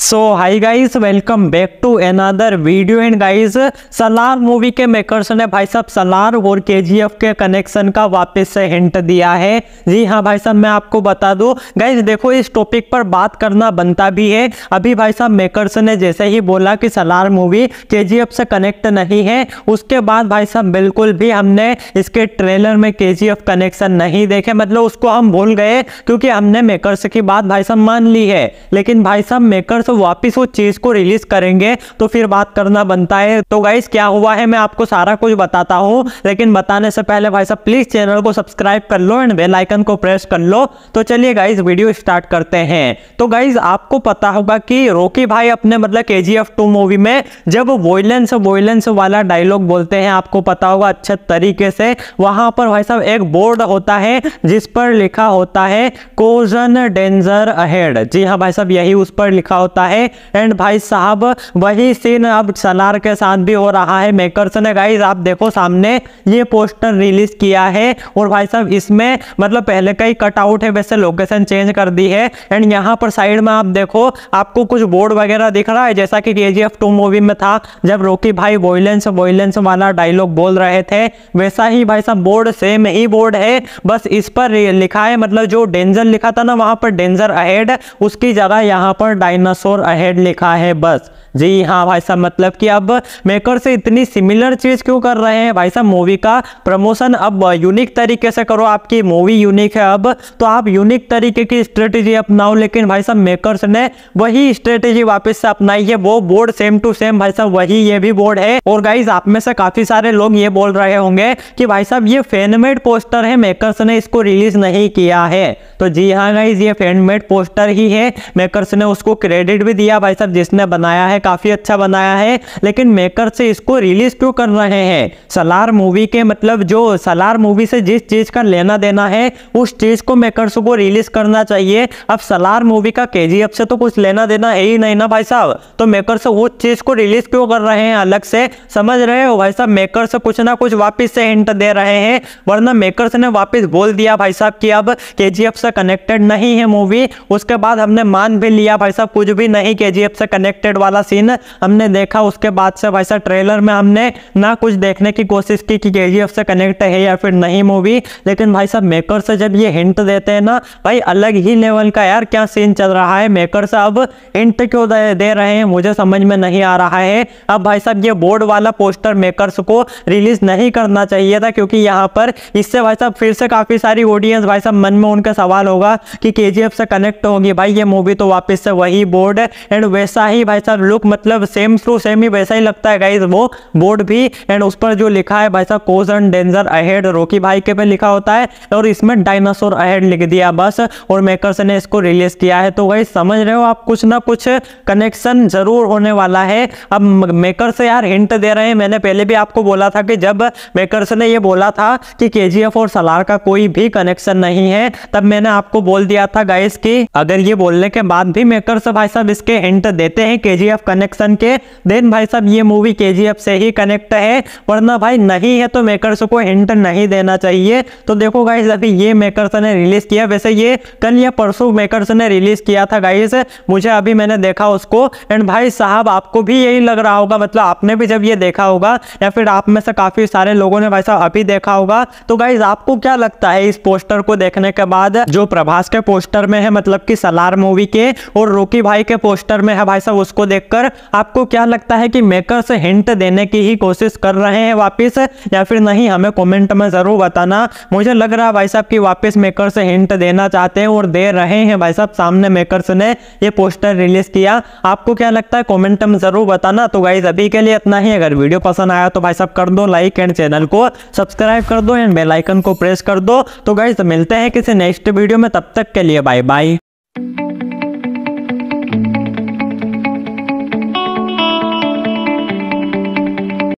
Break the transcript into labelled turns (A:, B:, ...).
A: so hi guys welcome back to another video and guys Salaar movie के makers ने भाई साहब सलार और एफ़ के कनेक्शन का वापस से हिंट दिया है जी हाँ भाई साहब मैं आपको बता दूँ गाइज़ देखो इस टॉपिक पर बात करना बनता भी है अभी भाई साहब मेकर्स ने जैसे ही बोला कि सलार मूवी एफ़ से कनेक्ट नहीं है उसके बाद भाई साहब बिल्कुल भी हमने इसके ट्रेलर में के कनेक्शन नहीं देखे मतलब उसको हम भूल गए क्योंकि हमने मेकर्स की बात भाई साहब मान ली है लेकिन भाई साहब मेकर्स दोस्तों वापस उस चीज को रिलीज करेंगे तो फिर बात करना बनता है तो गाइस क्या हुआ है मैं आपको सारा कुछ बताता हूँ लेकिन बताने से पहले भाई साहब प्लीज चैनल को सब्सक्राइब कर लो एंड बेल आइकन को प्रेस कर लो तो चलिए गाइज वीडियो स्टार्ट करते हैं तो गाइज आपको पता होगा कि रोकी भाई अपने मतलब के जी मूवी में जब वोलेंस वोलेंस वाला डायलॉग बोलते हैं आपको पता होगा अच्छे तरीके से वहां पर भाई साहब एक बोर्ड होता है जिस पर लिखा होता है कोजन डेंजर अहेड जी हाँ भाई साहब यही उस पर लिखा होता होता है एंड भाई साहब वही सीन अब सनार के साथ भी हो रहा है मेकर्स ने गाइज आप देखो सामने ये पोस्टर रिलीज किया है और भाई साहब इसमें मतलब पहले का ही कटआउट है वैसे लोकेशन चेंज कर दी है एंड यहाँ पर साइड में आप देखो आपको कुछ बोर्ड वगैरह दिख रहा है जैसा कि के जी एफ टू मूवी में था जब रोकी भाई वॉयलेंस वॉयलेंस वाला डायलॉग बोल रहे थे वैसा ही भाई साहब बोर्ड सेम ही बोर्ड है बस इस पर लिखा है मतलब जो डेंजर लिखा था ना वहां पर डेंजर अहेड उसकी जगह यहाँ पर डायनासोर फोर अहेड लिखा है बस जी हाँ भाई साहब मतलब कि अब मेकर से इतनी सिमिलर चीज़ क्यों कर रहे हैं भाई साहब मूवी का प्रमोशन अब यूनिक तरीके से करो आपकी मूवी यूनिक है अब तो आप यूनिक तरीके की स्ट्रेटेजी अपनाओ लेकिन भाई साहब मेकर्स ने वही स्ट्रेटेजी वापस से अपनाई है वो बोर्ड सेम टू सेम भाई साहब वही ये भी बोर्ड है और गाइज आप में से काफ़ी सारे लोग ये बोल रहे होंगे कि भाई साहब ये फैनमेड पोस्टर है मेकर्स ने इसको रिलीज नहीं किया है तो जी हाँ गाइज ये फैनमेड पोस्टर ही है मेकर्स ने उसको क्रेडिट क्रेडिट भी दिया भाई साहब जिसने बनाया है काफ़ी अच्छा बनाया है लेकिन मेकर से इसको रिलीज क्यों कर रहे हैं सलार मूवी के मतलब जो सलार मूवी से जिस चीज़ का लेना देना है उस चीज़ को मेकर्स को रिलीज करना चाहिए अब सलार मूवी का के से तो कुछ लेना देना है ही नहीं ना भाई साहब तो मेकर से उस चीज़ को रिलीज क्यों कर रहे हैं अलग से समझ रहे हो भाई साहब मेकर से कुछ ना कुछ वापिस से हिंट दे रहे हैं वरना मेकर ने वापिस बोल दिया भाई साहब कि अब के से कनेक्टेड नहीं है मूवी उसके बाद हमने मान भी लिया भाई साहब कुछ भी नहीं के से कनेक्टेड वाला सीन हमने देखा उसके बाद से वैसा ट्रेलर में हमने ना कुछ देखने की कोशिश की कि के से कनेक्ट है या फिर नहीं मूवी लेकिन भाई साहब मेकर से जब ये हिंट देते हैं ना भाई अलग ही लेवल का यार क्या सीन चल रहा है मेकर से अब हिंट क्यों दे दे रहे हैं मुझे समझ में नहीं आ रहा है अब भाई साहब ये बोर्ड वाला पोस्टर मेकर को रिलीज नहीं करना चाहिए था क्योंकि यहाँ पर इससे भाई साहब फिर से काफ़ी सारी ऑडियंस भाई साहब मन में उनका सवाल होगा कि के से कनेक्ट होगी भाई ये मूवी तो वापिस से वही बोर्ड बोर्ड है एंड वैसा ही भाई साहब लुक मतलब सेम टू सेम ही वैसा ही लगता है गाइज वो बोर्ड भी एंड उस पर जो लिखा है भाई साहब कोज एंड डेंजर अहेड रोकी भाई के पे लिखा होता है और इसमें डायनासोर अहेड लिख दिया बस और मेकर्स ने इसको रिलीज किया है तो गाइज समझ रहे हो आप कुछ ना कुछ कनेक्शन जरूर होने वाला है अब मेकर से यार हिंट दे रहे हैं मैंने पहले भी आपको बोला था कि जब मेकर्स ने ये बोला था कि के और सलार का कोई भी कनेक्शन नहीं है तब मैंने आपको बोल दिया था गाइस की अगर ये बोलने के बाद भी मेकर्स भाई साहब इसके हिंट देते हैं के कनेक्शन के देन भाई साहब ये मूवी के से ही कनेक्ट है वरना भाई नहीं है तो मेकर्स को हिंट नहीं देना चाहिए तो देखो गाइस अभी ये मेकर्स ने रिलीज किया वैसे ये कल या परसों मेकर्स ने रिलीज किया था गाइस मुझे अभी मैंने देखा उसको एंड भाई साहब आपको भी यही लग रहा होगा मतलब आपने भी जब ये देखा होगा या फिर आप में से काफी सारे लोगों ने भाई साहब अभी देखा होगा तो गाइज आपको क्या लगता है इस पोस्टर को देखने के बाद जो प्रभास के पोस्टर में है मतलब की सलार मूवी के और रोकी भाई के पोस्टर में है भाई साहब उसको देखकर आपको क्या लगता है कि मेकर्स हिंट देने की ही कोशिश कर रहे हैं वापस या फिर नहीं हमें कमेंट में ज़रूर बताना मुझे लग रहा है भाई साहब कि वापस मेकर्स हिंट देना चाहते हैं और दे रहे हैं भाई साहब सामने मेकर्स ने ये पोस्टर रिलीज किया आपको क्या लगता है कॉमेंट में ज़रूर बताना तो गाइज अभी के लिए इतना ही अगर वीडियो पसंद आया तो भाई साहब कर दो लाइक एंड चैनल को सब्सक्राइब कर दो एंड बेलाइकन को प्रेस कर दो तो गाइज मिलते हैं किसी नेक्स्ट वीडियो में तब तक के लिए बाय बाय